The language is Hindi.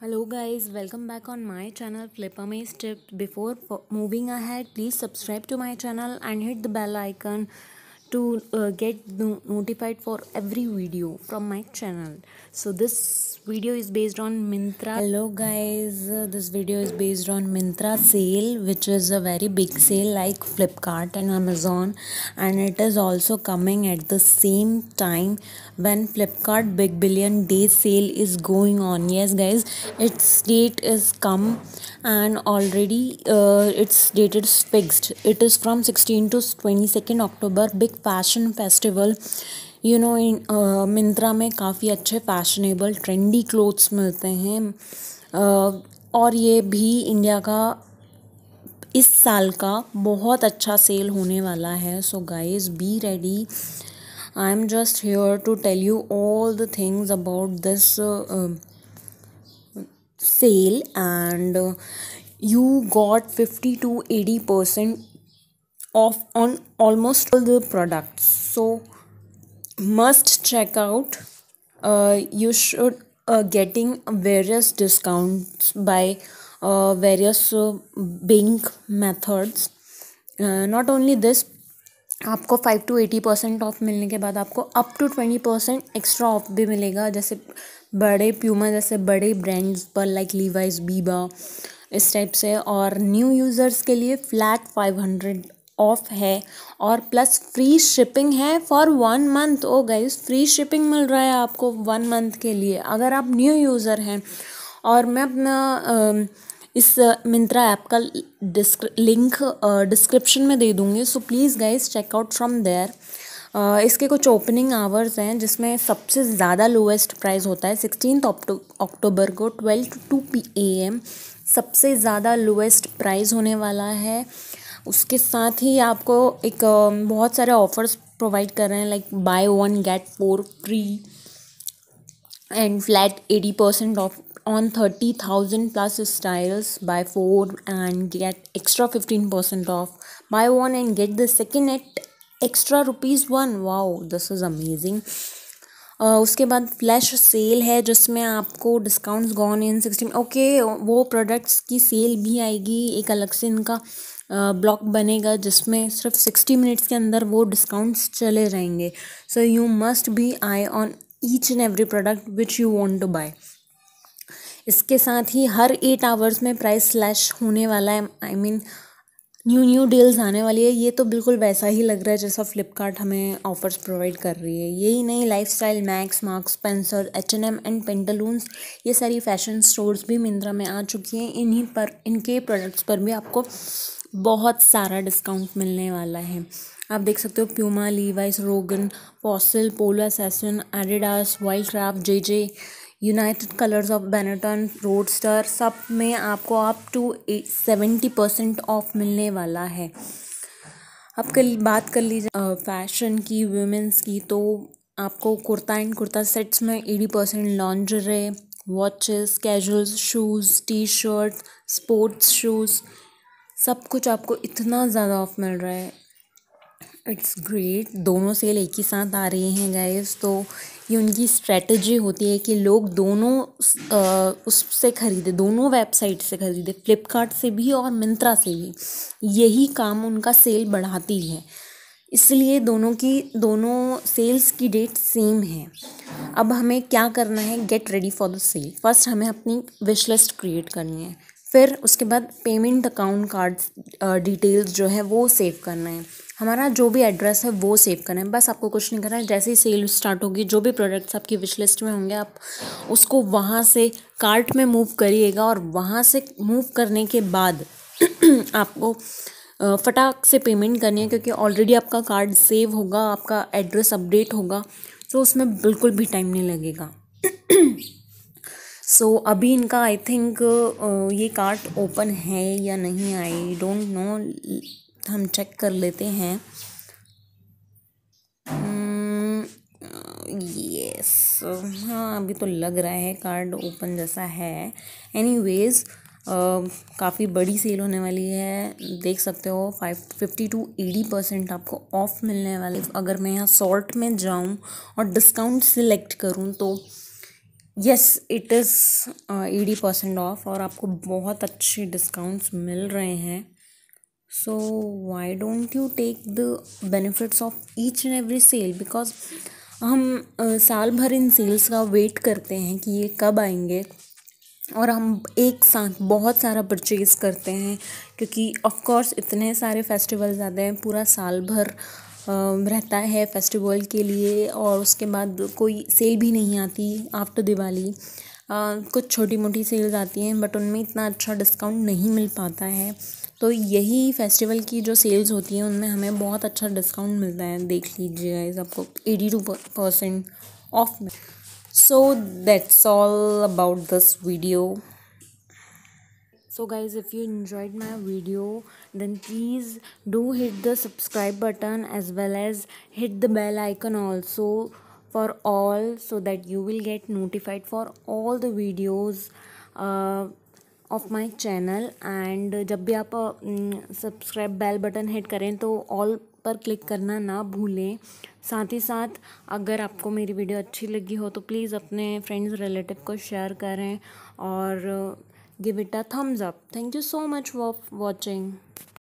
hello guys welcome back on my channel flipper maze tip before moving ahead please subscribe to my channel and hit the bell icon to uh, get no- notified for every video from my channel so this video is based on mintra hello guys uh, this video is based on mintra sale which is a very big sale like flipkart and amazon and it is also coming at the same time when flipkart big billion day sale is going on yes guys its date is come and already uh, its date is fixed it is from 16 to 22nd october big fashion festival you know in Myntra में काफ़ी अच्छे फैशनेबल ट्रेंडी क्लोथ्स मिलते हैं uh, और ये भी इंडिया का इस साल का बहुत अच्छा सेल होने वाला है so guys be ready I am just here to tell you all the things about this sale and you got fifty to eighty percent off on almost all the products so must check out uh, you should uh, getting various discounts by uh, various uh, bank methods not only this आपको five to eighty percent off मिलने के बाद आपको up to twenty percent extra off भी मिलेगा जैसे बड़े प्यूमा जैसे बड़े ब्रांड्स पर लाइक लीवाइज बीबा इस टाइप से और न्यू यूज़र्स के लिए फ्लैट फाइव हंड्रेड ऑफ है और प्लस फ्री शिपिंग है फॉर वन मंथ ओ गई फ्री शिपिंग मिल रहा है आपको वन मंथ के लिए अगर आप न्यू यूज़र हैं और मैं अपना इस मिंत्रा ऐप का लिंक डिस्क्रिप्शन में दे दूँगी so please guys checkout from there इसके कुछ ओपनिंग आवर्स हैं जिसमें सबसे ज़्यादा लोएस्ट प्राइस होता है सिक्सटीन अक्टूबर को ट्वेल्व टू पी एम सबसे ज़्यादा लोएस्ट प्राइस होने वाला है उसके साथ ही आपको एक बहुत सारे ऑफर्स प्रोवाइड कर रहे हैं like buy one get four free and flat eighty percent off on thirty thousand plus styles buy four and get extra fifteen percent off buy one and get the second at extra rupees one wow this is amazing उसके बाद फ्लैश सेल है जिसमें आपको discounts gone in sixteen okay वो प्रोडक्ट्स की सेल भी आएगी एक अलग से इनका ब्लॉक बनेगा जिसमें सिर्फ सिक्सटी मिनट्स के अंदर वो डिस्काउंट्स चले जाएंगे so you must be eye on each and every product which you want to buy इसके साथ ही हर एट आवर्स में प्राइस स्लैश होने वाला है I I mean mean, new new deals आने वाली है ये तो बिल्कुल वैसा ही लग रहा है जैसा फ्लिपकार्ट हमें ऑफर्स प्रोवाइड कर रही है यही नहीं lifestyle Max Marks Spencer H N M and Pantaloons ये सारी फैशन स्टोर्स भी मिंत्रा में आ चुकी हैं इन्हीं पर इनके प्रोडक्ट्स पर भी आपको बहुत सारा डिस्काउंट मिलने वाला है आप देख सकते हो Puma Levi's Wrogn Fossil Polo season Adidas Wildcraft J J United Colors of Benetton Roadster सब में आपको आप टू सेवेंटी परसेंट ऑफ मिलने वाला है अब कल बात कर लीजिए फैशन की वुमेंस की तो आपको कुर्ता एंड कुर्ता सेट्स में eighty percent lingerie watches casuals shoes T shirt sports shoes सब कुछ आपको इतना ज़्यादा ऑफ मिल रहा है इट्स ग्रेट दोनों सेल एक ही साथ आ रही हैं गाइस तो ये उनकी स्ट्रेटजी होती है कि लोग दोनों उससे ख़रीदे दोनों वेबसाइट से ख़रीदे फ्लिपकार्ट से भी और मिंत्रा से भी यही काम उनका सेल बढ़ाती है इसलिए दोनों की दोनों सेल्स की डेट सेम है अब हमें क्या करना है get ready for the sale first हमें अपनी विश लिस्ट क्रिएट करनी है फिर उसके बाद पेमेंट अकाउंट कार्ड डिटेल्स जो है वो सेव करना है हमारा जो भी एड्रेस है वो सेव करें बस आपको कुछ नहीं करना है जैसे ही सेल स्टार्ट होगी जो भी प्रोडक्ट्स आपकी विश लिस्ट में होंगे आप उसको वहाँ से कार्ट में मूव करिएगा और वहाँ से मूव करने के बाद आपको फटाक से पेमेंट करनी है क्योंकि ऑलरेडी आपका कार्ड सेव होगा आपका एड्रेस अपडेट होगा तो उसमें बिल्कुल भी टाइम नहीं लगेगा सो so, अभी इनका आई थिंक ये कार्ट ओपन है या नहीं आई डोंट नो हम चेक कर लेते हैं यस hmm, हाँ अभी तो लग रहा है कार्ड ओपन जैसा है एनीवेज uh, काफ़ी बड़ी सेल होने वाली है देख सकते हो five fifty to eighty percent आपको ऑफ मिलने वाले अगर मैं यहाँ सॉल्ट में जाऊँ और डिस्काउंट सिलेक्ट करूँ तो yes it is eighty percent off और आपको बहुत अच्छे डिस्काउंट्स मिल रहे हैं so why don't you take the benefits of each and every sale because हम साल भर इन सेल्स का वेट करते हैं कि ये कब आएंगे और हम एक साथ बहुत सारा परचेज़ करते हैं क्योंकि ऑफ कोर्स इतने सारे फेस्टिवल्स आते हैं पूरा साल भर रहता है फेस्टिवल के लिए और उसके बाद कोई सेल भी नहीं आती आफ्टर दिवाली कुछ छोटी मोटी सेल्स आती हैं बट उनमें इतना अच्छा डिस्काउंट नहीं मिल पाता है तो यही फेस्टिवल की जो सेल्स होती हैं उनमें हमें बहुत अच्छा डिस्काउंट मिलता है देख लीजिए गाइज आपको eighty two percent off so that's all about this video so guys if you enjoyed my video then please do hit the subscribe button as well as hit the bell icon also for all so that you will get notified for all the videos uh, off my channel and जब भी आप सब्सक्राइब बेल बटन हिट करें तो ऑल पर क्लिक करना ना भूलें साथ ही साथ अगर आपको मेरी वीडियो अच्छी लगी हो तो प्लीज़ अपने फ्रेंड्स रिलेटिव को शेयर करें और give it a thumbs up thank you so much for watching